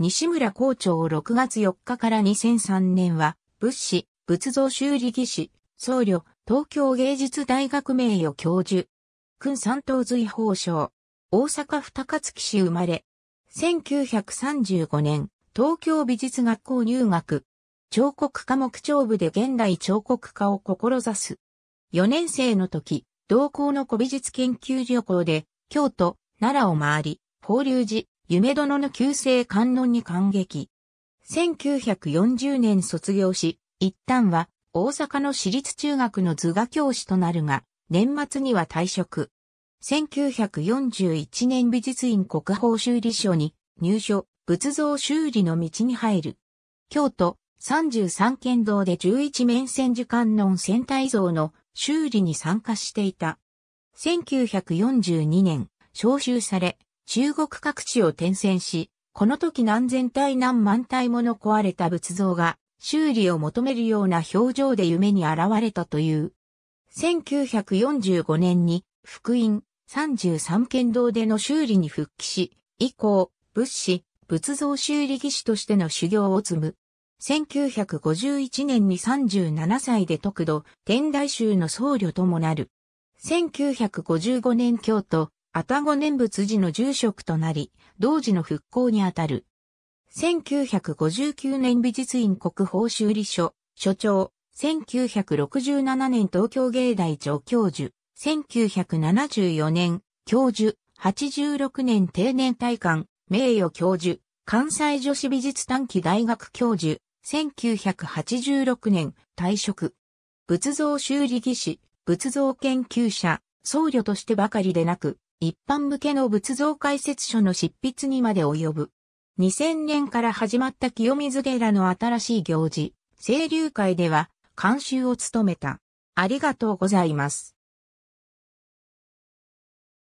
西村校長6月4日から2003年は、仏師、仏像修理技師、僧侶、東京芸術大学名誉教授、君三等随法賞、大阪二高槻市生まれ、1935年、東京美術学校入学、彫刻科目長部で現代彫刻家を志す。4年生の時、同校の古美術研究旅行で、京都、奈良を回り、法隆寺、夢殿の旧制観音に感激。1940年卒業し、一旦は大阪の私立中学の図画教師となるが、年末には退職。1941年美術院国宝修理所に入所、仏像修理の道に入る。京都33県道で11面千手観音戦隊像の修理に参加していた。1942年、召集され、中国各地を転戦し、この時何千体何万体もの壊れた仏像が修理を求めるような表情で夢に現れたという。1945年に福音33県道での修理に復帰し、以降、仏師、仏像修理技師としての修行を積む。1951年に37歳で特度、天台宗の僧侶ともなる。1955年京都、愛宕念仏寺の住職となり、同時の復興にあたる。1959年美術院国宝修理所、所長、1967年東京芸大助教授、1974年教授、86年定年退官、名誉教授、関西女子美術短期大学教授、1986年退職。仏像修理技師、仏像研究者、僧侶としてばかりでなく、一般向けの仏像解説書の執筆にまで及ぶ。2000年から始まった清水寺の新しい行事、清流会では監修を務めた。ありがとうございます。